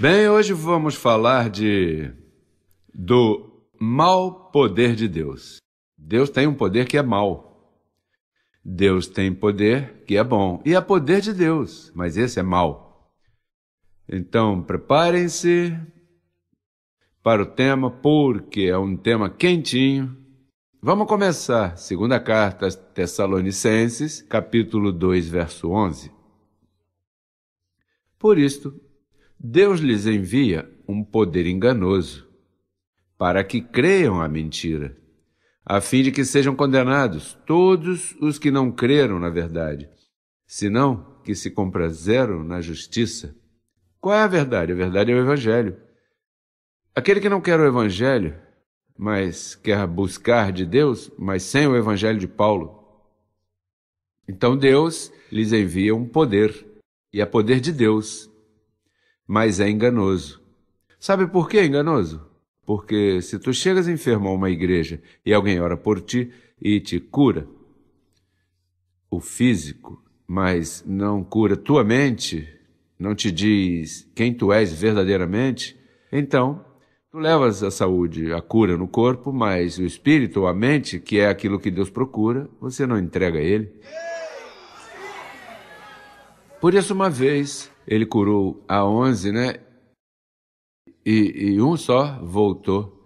Bem, hoje vamos falar de do mau poder de Deus. Deus tem um poder que é mau. Deus tem poder que é bom. E é poder de Deus, mas esse é mau. Então, preparem-se para o tema, porque é um tema quentinho. Vamos começar. Segunda carta Tessalonicenses, capítulo 2, verso 11. Por isto, Deus lhes envia um poder enganoso, para que creiam a mentira, a fim de que sejam condenados todos os que não creram na verdade, senão que se comprazeram na justiça. Qual é a verdade? A verdade é o Evangelho. Aquele que não quer o Evangelho, mas quer buscar de Deus, mas sem o Evangelho de Paulo. Então Deus lhes envia um poder, e é poder de Deus, mas é enganoso. Sabe por que é enganoso? Porque se tu chegas enfermo a uma igreja e alguém ora por ti e te cura, o físico, mas não cura tua mente, não te diz quem tu és verdadeiramente, então tu levas a saúde, a cura no corpo, mas o espírito ou a mente, que é aquilo que Deus procura, você não entrega a ele. Por isso, uma vez, ele curou a onze, né? E, e um só voltou.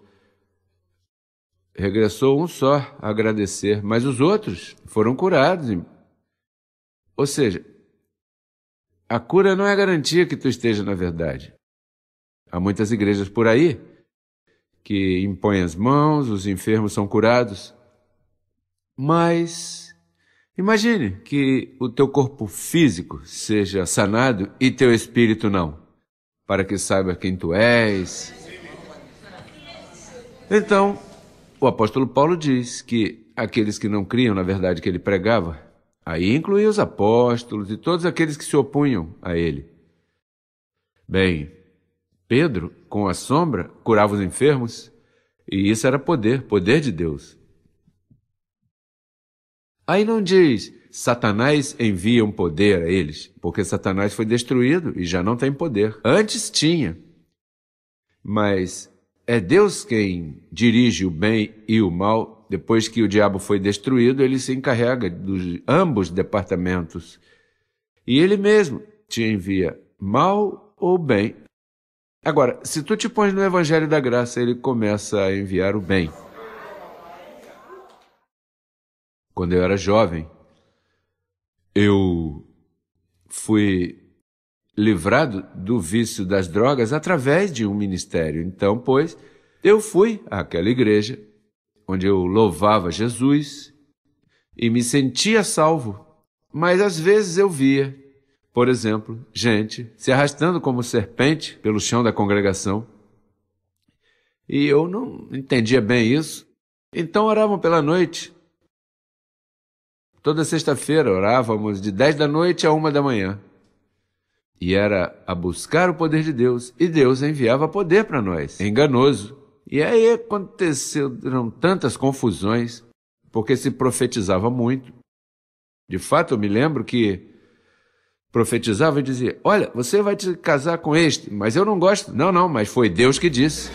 Regressou um só a agradecer, mas os outros foram curados. Ou seja, a cura não é garantia que tu esteja na verdade. Há muitas igrejas por aí que impõem as mãos, os enfermos são curados, mas Imagine que o teu corpo físico seja sanado e teu espírito não, para que saiba quem tu és. Então, o apóstolo Paulo diz que aqueles que não criam na verdade que ele pregava, aí incluía os apóstolos e todos aqueles que se opunham a ele. Bem, Pedro, com a sombra, curava os enfermos, e isso era poder, poder de Deus. Aí não diz, Satanás envia um poder a eles, porque Satanás foi destruído e já não tem poder. Antes tinha. Mas é Deus quem dirige o bem e o mal. Depois que o diabo foi destruído, ele se encarrega dos ambos departamentos. E ele mesmo te envia mal ou bem. Agora, se tu te pões no evangelho da graça, ele começa a enviar o bem. quando eu era jovem, eu fui livrado do vício das drogas através de um ministério. Então, pois, eu fui àquela igreja onde eu louvava Jesus e me sentia salvo. Mas às vezes eu via, por exemplo, gente se arrastando como serpente pelo chão da congregação. E eu não entendia bem isso. Então oravam pela noite Toda sexta-feira orávamos de dez da noite a uma da manhã. E era a buscar o poder de Deus, e Deus enviava poder para nós. É enganoso. E aí aconteceram tantas confusões, porque se profetizava muito. De fato, eu me lembro que profetizava e dizia: Olha, você vai te casar com este, mas eu não gosto. Não, não, mas foi Deus que disse.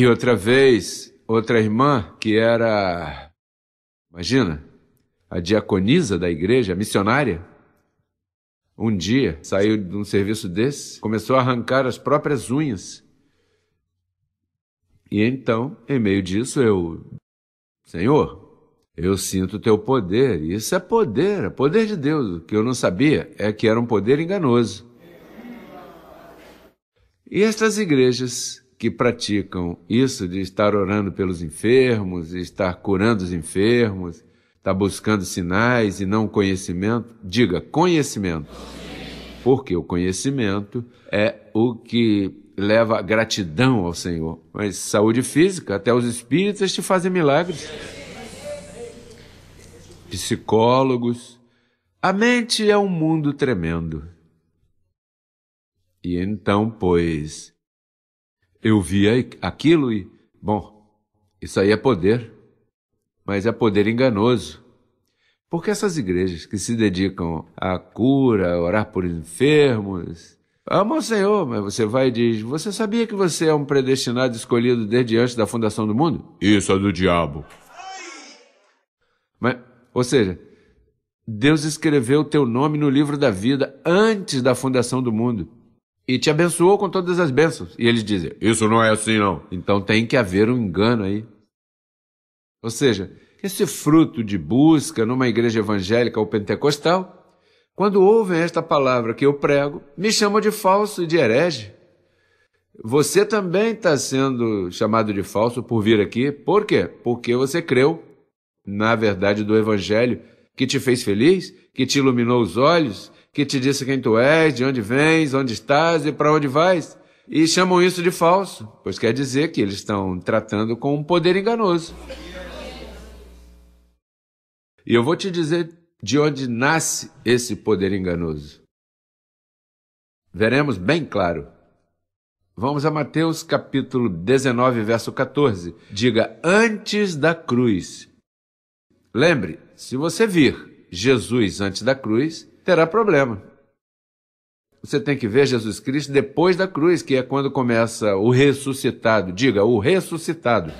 E outra vez, outra irmã que era, imagina, a diaconisa da igreja, missionária, um dia saiu de um serviço desse, começou a arrancar as próprias unhas. E então, em meio disso, eu, Senhor, eu sinto o teu poder. E isso é poder, é poder de Deus. O que eu não sabia é que era um poder enganoso. E estas igrejas que praticam isso de estar orando pelos enfermos, estar curando os enfermos, estar buscando sinais e não conhecimento, diga conhecimento. Porque o conhecimento é o que leva gratidão ao Senhor. Mas saúde física, até os espíritos te fazem milagres. Psicólogos. A mente é um mundo tremendo. E então, pois, eu via aquilo e, bom, isso aí é poder, mas é poder enganoso. Porque essas igrejas que se dedicam à cura, a orar por enfermos, amam o Senhor, mas você vai e diz: Você sabia que você é um predestinado escolhido desde antes da fundação do mundo? Isso é do diabo. Mas, ou seja, Deus escreveu o teu nome no livro da vida antes da fundação do mundo e te abençoou com todas as bênçãos. E eles dizem: Isso não é assim, não. Então tem que haver um engano aí. Ou seja, esse fruto de busca numa igreja evangélica ou pentecostal, quando ouvem esta palavra que eu prego, me chamam de falso e de herege. Você também está sendo chamado de falso por vir aqui. Por quê? Porque você creu na verdade do Evangelho que te fez feliz, que te iluminou os olhos, que te disse quem tu és, de onde vens, onde estás e para onde vais. E chamam isso de falso, pois quer dizer que eles estão tratando com um poder enganoso. E eu vou te dizer de onde nasce esse poder enganoso. Veremos bem claro. Vamos a Mateus capítulo 19, verso 14. Diga antes da cruz. Lembre, se você vir Jesus antes da cruz, terá problema. Você tem que ver Jesus Cristo depois da cruz, que é quando começa o ressuscitado. Diga, o ressuscitado.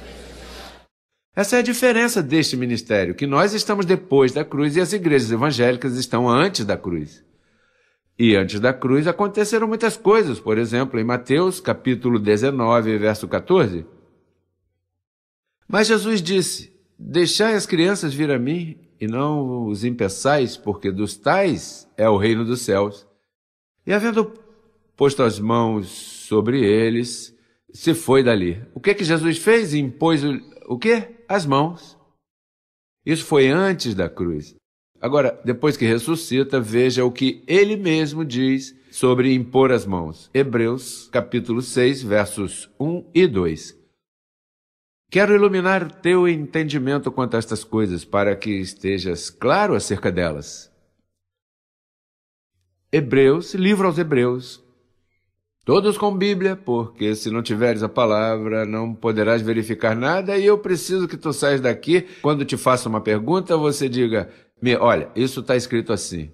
Essa é a diferença deste ministério, que nós estamos depois da cruz e as igrejas evangélicas estão antes da cruz. E antes da cruz aconteceram muitas coisas, por exemplo, em Mateus capítulo 19, verso 14. Mas Jesus disse: Deixai as crianças vir a mim e não os impeçais, porque dos tais é o reino dos céus. E havendo posto as mãos sobre eles, se foi dali. O que é que Jesus fez? Impôs o, o quê? As mãos. Isso foi antes da cruz. Agora, depois que ressuscita, veja o que ele mesmo diz sobre impor as mãos. Hebreus, capítulo 6, versos 1 e 2. Quero iluminar teu entendimento quanto a estas coisas, para que estejas claro acerca delas. Hebreus, livro aos Hebreus. Todos com Bíblia, porque se não tiveres a palavra, não poderás verificar nada, e eu preciso que tu saias daqui, quando te faça uma pergunta, você diga: Me, olha, isso está escrito assim.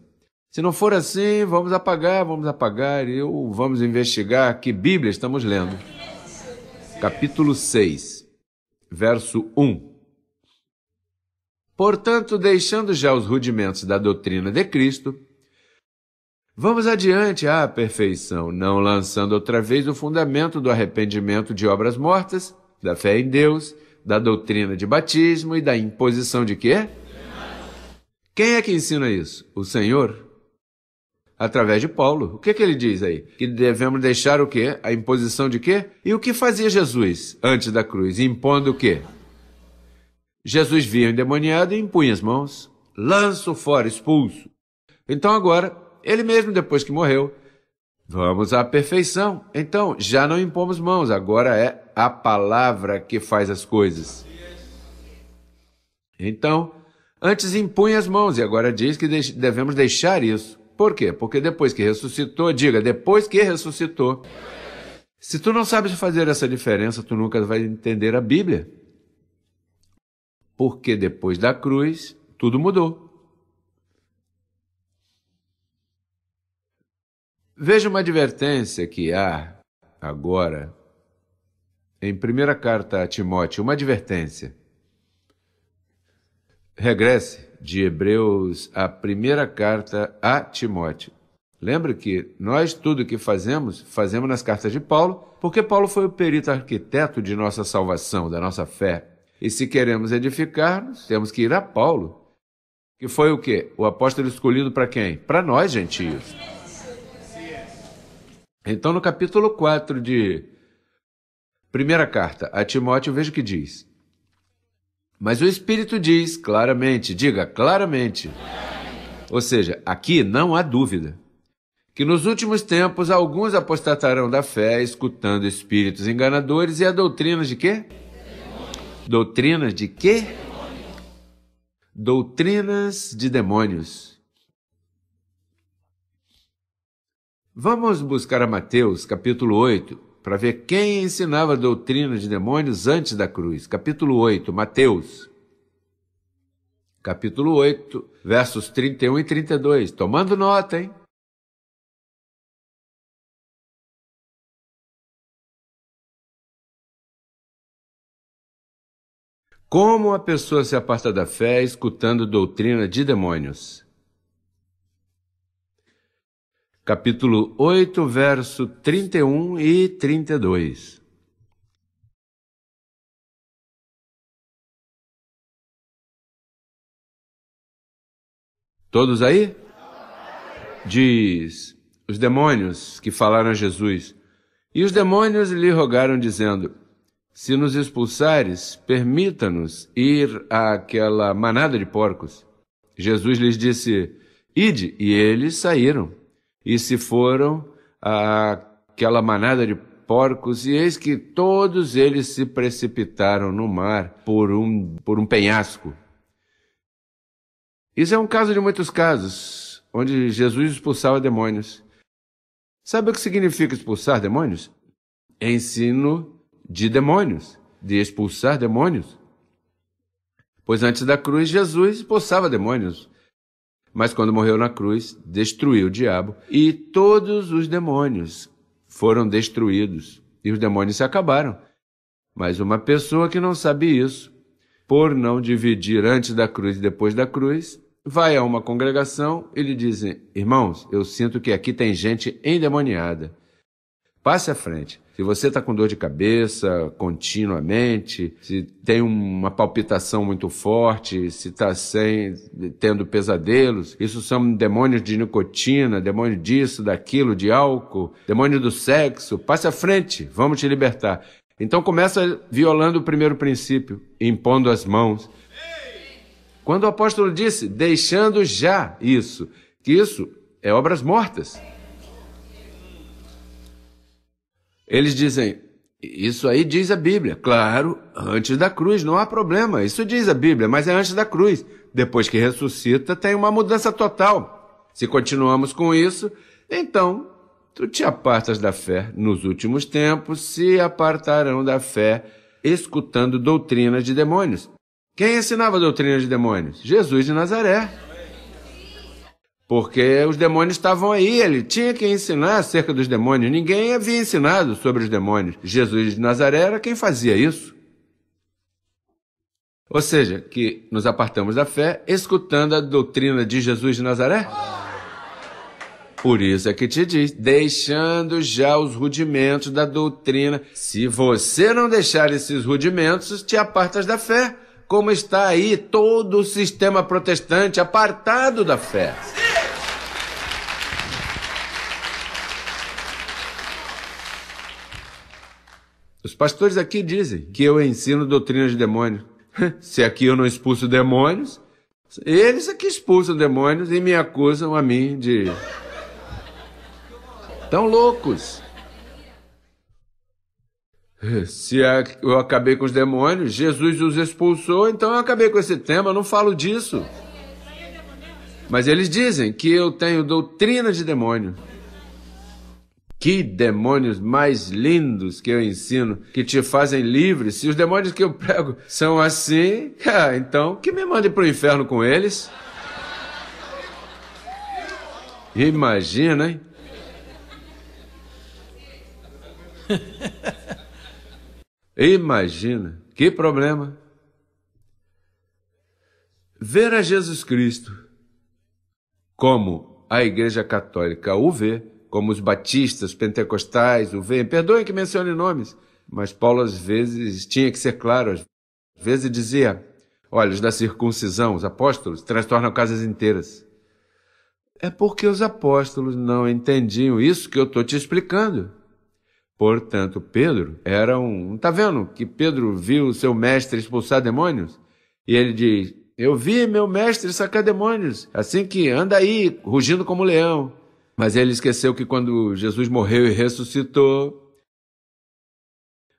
Se não for assim, vamos apagar, vamos apagar, e eu vamos investigar que Bíblia estamos lendo. Capítulo 6 verso 1. Portanto, deixando já os rudimentos da doutrina de Cristo, vamos adiante à perfeição, não lançando outra vez o fundamento do arrependimento de obras mortas, da fé em Deus, da doutrina de batismo e da imposição de quê? Quem é que ensina isso? O Senhor? através de Paulo. O que, que ele diz aí? Que devemos deixar o quê? A imposição de quê? E o que fazia Jesus antes da cruz? Impondo o quê? Jesus via o endemoniado e impunha as mãos. Lanço fora, expulso. Então agora, ele mesmo depois que morreu, vamos à perfeição. Então, já não impomos mãos, agora é a palavra que faz as coisas. Então, antes impunha as mãos e agora diz que devemos deixar isso. Por quê? Porque depois que ressuscitou, diga, depois que ressuscitou. Se tu não sabes fazer essa diferença, tu nunca vai entender a Bíblia. Porque depois da cruz, tudo mudou. Veja uma advertência que há agora em primeira carta a Timóteo, uma advertência. Regresse de Hebreus, a primeira carta a Timóteo. Lembra que nós tudo que fazemos, fazemos nas cartas de Paulo, porque Paulo foi o perito arquiteto de nossa salvação, da nossa fé. E se queremos edificar-nos, temos que ir a Paulo, que foi o quê? O apóstolo escolhido para quem? Para nós, gentios. Então, no capítulo 4 de primeira carta a Timóteo, veja o que diz. Mas o Espírito diz claramente, diga claramente. Ou seja, aqui não há dúvida que nos últimos tempos alguns apostatarão da fé, escutando espíritos enganadores e a doutrina de quê? Demônios. Doutrinas de quê? Demônios. Doutrinas de demônios. Vamos buscar a Mateus, capítulo 8, para ver quem ensinava a doutrina de demônios antes da cruz. Capítulo 8, Mateus. Capítulo 8, versos 31 e 32. Tomando nota, hein? Como a pessoa se aparta da fé escutando doutrina de demônios? capítulo 8, verso 31 e 32. Todos aí? Diz os demônios que falaram a Jesus. E os demônios lhe rogaram, dizendo: Se nos expulsares, permita-nos ir àquela manada de porcos. Jesus lhes disse: Ide, e eles saíram e se foram aquela manada de porcos, e eis que todos eles se precipitaram no mar por um, por um penhasco. Isso é um caso de muitos casos, onde Jesus expulsava demônios. Sabe o que significa expulsar demônios? É ensino de demônios, de expulsar demônios. Pois antes da cruz, Jesus expulsava demônios mas quando morreu na cruz, destruiu o diabo e todos os demônios foram destruídos e os demônios se acabaram. Mas uma pessoa que não sabe isso, por não dividir antes da cruz e depois da cruz, vai a uma congregação e lhe dizem: Irmãos, eu sinto que aqui tem gente endemoniada. Passe à frente. Se você está com dor de cabeça continuamente, se tem uma palpitação muito forte, se está tendo pesadelos, isso são demônios de nicotina, demônio disso, daquilo, de álcool, demônio do sexo. Passe à frente, vamos te libertar. Então começa violando o primeiro princípio, impondo as mãos. Quando o apóstolo disse, deixando já isso, que isso é obras mortas. Eles dizem: Isso aí diz a Bíblia. Claro, antes da cruz, não há problema. Isso diz a Bíblia, mas é antes da cruz. Depois que ressuscita, tem uma mudança total. Se continuamos com isso, então tu te apartas da fé. Nos últimos tempos se apartarão da fé, escutando doutrinas de demônios. Quem ensinava doutrinas de demônios? Jesus de Nazaré porque os demônios estavam aí, ele tinha que ensinar acerca dos demônios, ninguém havia ensinado sobre os demônios. Jesus de Nazaré era quem fazia isso. Ou seja, que nos apartamos da fé escutando a doutrina de Jesus de Nazaré. Por isso é que te diz, deixando já os rudimentos da doutrina. Se você não deixar esses rudimentos, te apartas da fé. Como está aí todo o sistema protestante apartado da fé. Os pastores aqui dizem que eu ensino doutrina de demônio. Se aqui eu não expulso demônios, eles aqui é expulsam demônios e me acusam a mim de. Tão loucos. Se é eu acabei com os demônios, Jesus os expulsou, então eu acabei com esse tema, eu não falo disso. Mas eles dizem que eu tenho doutrina de demônio. Que demônios mais lindos que eu ensino, que te fazem livre. Se os demônios que eu prego são assim, ah, então que me mandem para o inferno com eles. Imagina, hein? Imagina, que problema. Ver a Jesus Cristo como a Igreja Católica o vê como os batistas, pentecostais, o vem, Perdoem que mencione nomes, mas Paulo às vezes tinha que ser claro. Às vezes dizia: Olha, os da circuncisão, os apóstolos, transtornam casas inteiras. É porque os apóstolos não entendiam isso que eu estou te explicando. Portanto, Pedro era um. Está vendo que Pedro viu seu mestre expulsar demônios? E ele diz: Eu vi meu mestre sacar demônios, assim que anda aí, rugindo como leão. Mas ele esqueceu que quando Jesus morreu e ressuscitou.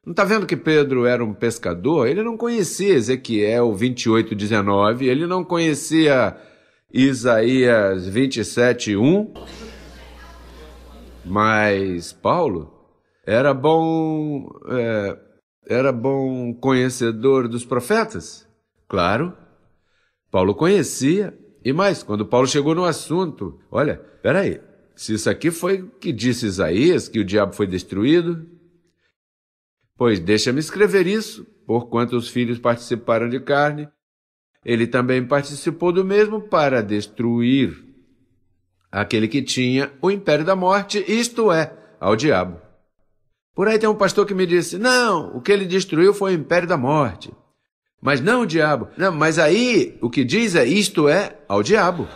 Não está vendo que Pedro era um pescador? Ele não conhecia Ezequiel 28, 19, ele não conhecia Isaías 27, 1. Mas Paulo era bom, é, era bom conhecedor dos profetas? Claro, Paulo conhecia. E mais, quando Paulo chegou no assunto, olha, peraí, se isso aqui foi o que disse Isaías, que o diabo foi destruído, pois deixa-me escrever isso, porquanto os filhos participaram de carne, ele também participou do mesmo para destruir aquele que tinha o império da morte, isto é, ao diabo. Por aí tem um pastor que me disse: não, o que ele destruiu foi o império da morte. Mas não o diabo. Não, mas aí o que diz é: isto é, ao diabo.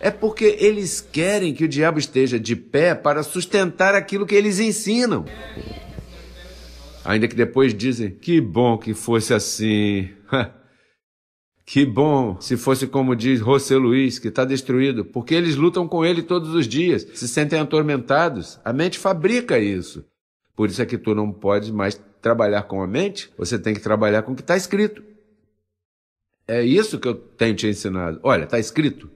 É porque eles querem que o diabo esteja de pé para sustentar aquilo que eles ensinam. Ainda que depois dizem: que bom que fosse assim. que bom se fosse como diz José Luiz, que está destruído, porque eles lutam com ele todos os dias, se sentem atormentados. A mente fabrica isso. Por isso é que tu não pode mais trabalhar com a mente, você tem que trabalhar com o que está escrito. É isso que eu tenho te ensinado. Olha, está escrito.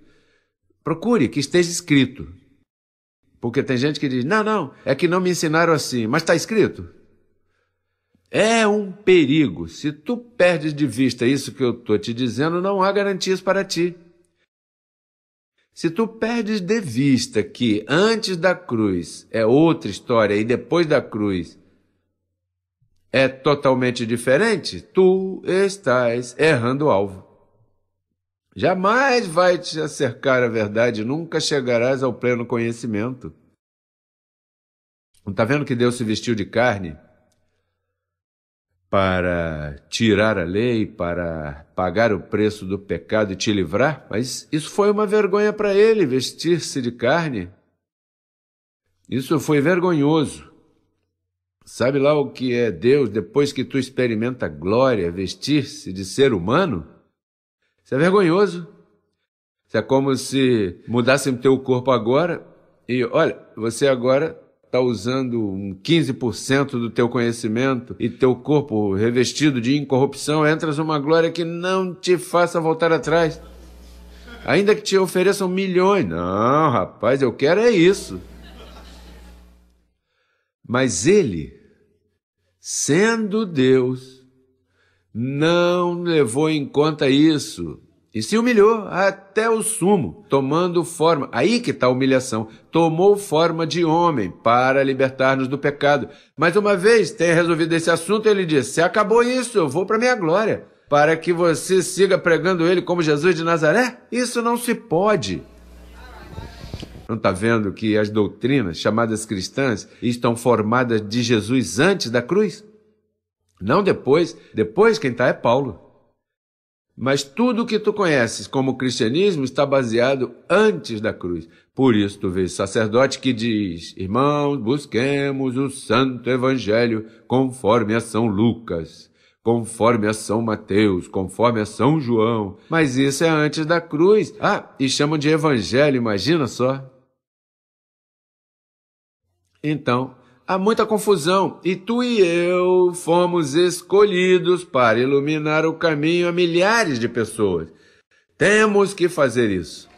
Procure que esteja escrito. Porque tem gente que diz: não, não, é que não me ensinaram assim, mas está escrito. É um perigo. Se tu perdes de vista isso que eu estou te dizendo, não há garantias para ti. Se tu perdes de vista que antes da cruz é outra história e depois da cruz é totalmente diferente, tu estás errando o alvo. Jamais vai te acercar a verdade, nunca chegarás ao pleno conhecimento. Não está vendo que Deus se vestiu de carne para tirar a lei, para pagar o preço do pecado e te livrar? Mas isso foi uma vergonha para ele, vestir-se de carne. Isso foi vergonhoso. Sabe lá o que é Deus depois que tu experimenta a glória, vestir-se de ser humano? Isso é vergonhoso. Isso é como se mudassem teu corpo agora e, olha, você agora está usando um 15% do teu conhecimento e teu corpo revestido de incorrupção, entras numa glória que não te faça voltar atrás. Ainda que te ofereçam milhões. Não, rapaz, eu quero é isso. Mas ele, sendo Deus, não levou em conta isso e se humilhou até o sumo, tomando forma. Aí que está a humilhação. Tomou forma de homem para libertar-nos do pecado. Mas uma vez tenha resolvido esse assunto, ele disse: Se acabou isso, eu vou para minha glória. Para que você siga pregando ele como Jesus de Nazaré? Isso não se pode. Não está vendo que as doutrinas chamadas cristãs estão formadas de Jesus antes da cruz? Não depois, depois quem está é Paulo. Mas tudo o que tu conheces como cristianismo está baseado antes da cruz. Por isso tu vês sacerdote que diz: Irmãos, busquemos o santo evangelho conforme a São Lucas, conforme a São Mateus, conforme a São João. Mas isso é antes da cruz. Ah, e chamam de evangelho, imagina só. Então, há muita confusão, e tu e eu fomos escolhidos para iluminar o caminho a milhares de pessoas. Temos que fazer isso.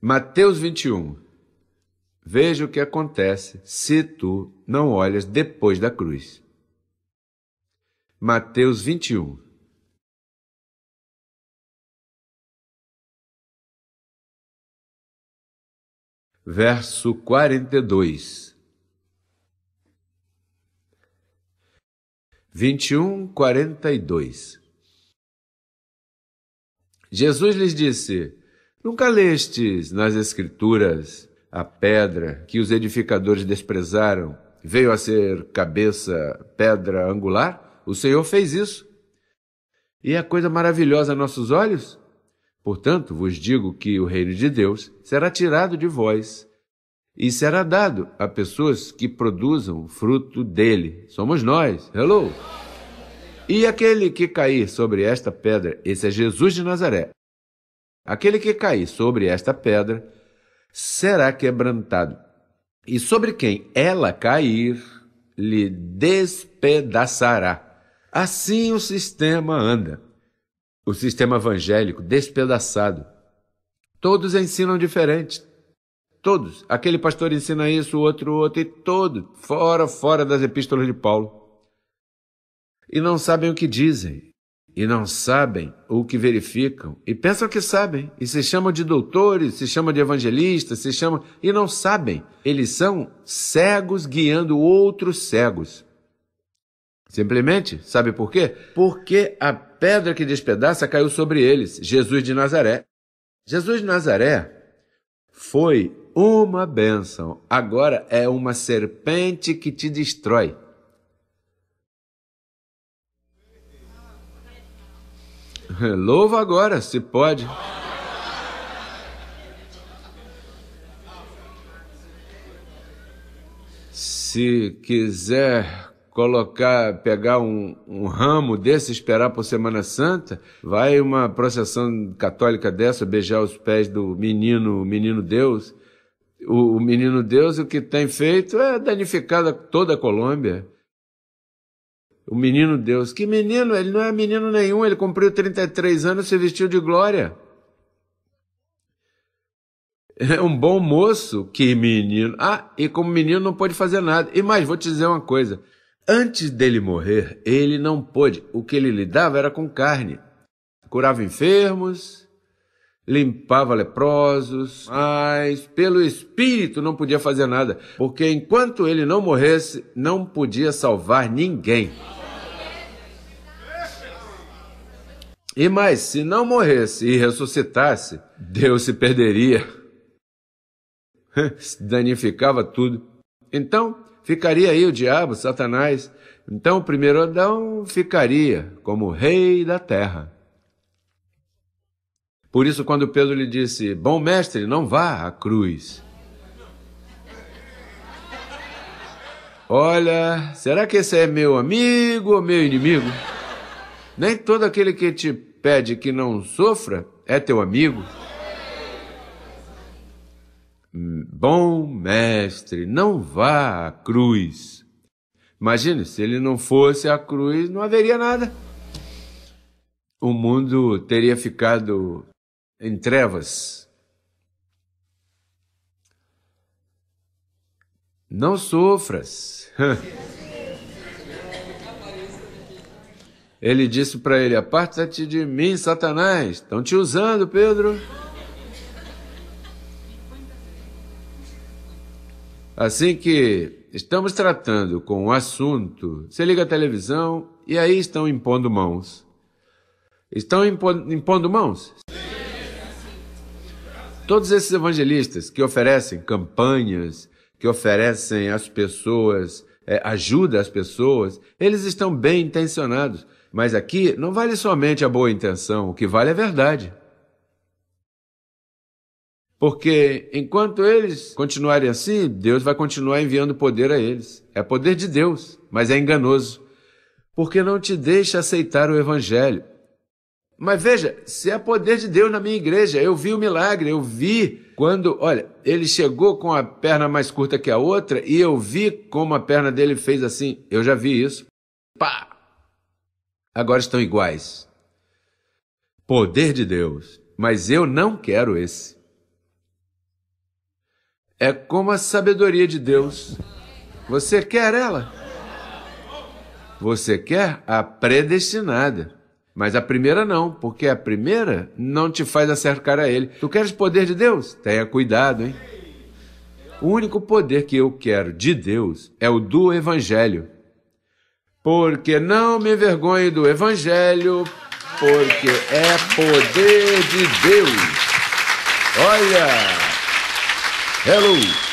Mateus 21. Veja o que acontece se tu não olhas depois da cruz. Mateus 21. Verso 42. 21, 42. Jesus lhes disse: Nunca lestes nas Escrituras a pedra que os edificadores desprezaram veio a ser cabeça, pedra angular? O Senhor fez isso. E é coisa maravilhosa a nossos olhos? Portanto, vos digo que o reino de Deus será tirado de vós e será dado a pessoas que produzam fruto dele. Somos nós. Hello! E aquele que cair sobre esta pedra, esse é Jesus de Nazaré. Aquele que cair sobre esta pedra será quebrantado. E sobre quem ela cair, lhe despedaçará. Assim o sistema anda. O sistema evangélico despedaçado. Todos ensinam diferente. Todos. Aquele pastor ensina isso, o outro, outro, e todo, fora, fora das epístolas de Paulo. E não sabem o que dizem, e não sabem o que verificam, e pensam que sabem, e se chamam de doutores, se chamam de evangelistas, se chamam. e não sabem. Eles são cegos guiando outros cegos. Simplesmente, sabe por quê? Porque a pedra que despedaça caiu sobre eles, Jesus de Nazaré. Jesus de Nazaré foi uma bênção, agora é uma serpente que te destrói. Louva agora, se pode. Se quiser colocar, pegar um, um ramo desse, esperar por Semana Santa, vai uma processão católica dessa beijar os pés do menino, menino Deus. O, o menino Deus, o que tem feito é danificada toda a Colômbia. O menino Deus, que menino? Ele não é menino nenhum, ele cumpriu 33 anos e se vestiu de glória. É um bom moço, que menino. Ah, e como menino não pode fazer nada. E mais, vou te dizer uma coisa: Antes dele morrer, ele não pôde. O que ele lidava era com carne. Curava enfermos, limpava leprosos, mas pelo espírito não podia fazer nada, porque enquanto ele não morresse, não podia salvar ninguém. E mais, se não morresse e ressuscitasse, Deus se perderia, se danificava tudo. Então, Ficaria aí o diabo, Satanás. Então o primeiro Adão ficaria como rei da terra. Por isso, quando Pedro lhe disse: Bom mestre, não vá à cruz. Olha, será que esse é meu amigo ou meu inimigo? Nem todo aquele que te pede que não sofra é teu amigo. Bom mestre, não vá à cruz. Imagine, se ele não fosse à cruz, não haveria nada. O mundo teria ficado em trevas. Não sofras. Ele disse para ele: Aparta-te de mim, Satanás. Estão te usando, Pedro. Assim que estamos tratando com o assunto, você liga a televisão e aí estão impondo mãos. Estão impo impondo mãos? Todos esses evangelistas que oferecem campanhas, que oferecem às pessoas, é, ajuda às pessoas, eles estão bem intencionados. Mas aqui não vale somente a boa intenção, o que vale é a verdade. Porque enquanto eles continuarem assim, Deus vai continuar enviando poder a eles. É poder de Deus, mas é enganoso. Porque não te deixa aceitar o evangelho. Mas veja, se é poder de Deus na minha igreja, eu vi o milagre, eu vi quando, olha, ele chegou com a perna mais curta que a outra e eu vi como a perna dele fez assim. Eu já vi isso. Pá! Agora estão iguais. Poder de Deus. Mas eu não quero esse é como a sabedoria de Deus. Você quer ela? Você quer a predestinada. Mas a primeira não, porque a primeira não te faz acercar a ele. Tu queres poder de Deus? Tenha cuidado, hein? O único poder que eu quero de Deus é o do Evangelho. Porque não me envergonhe do Evangelho, porque é poder de Deus. Olha! Hello!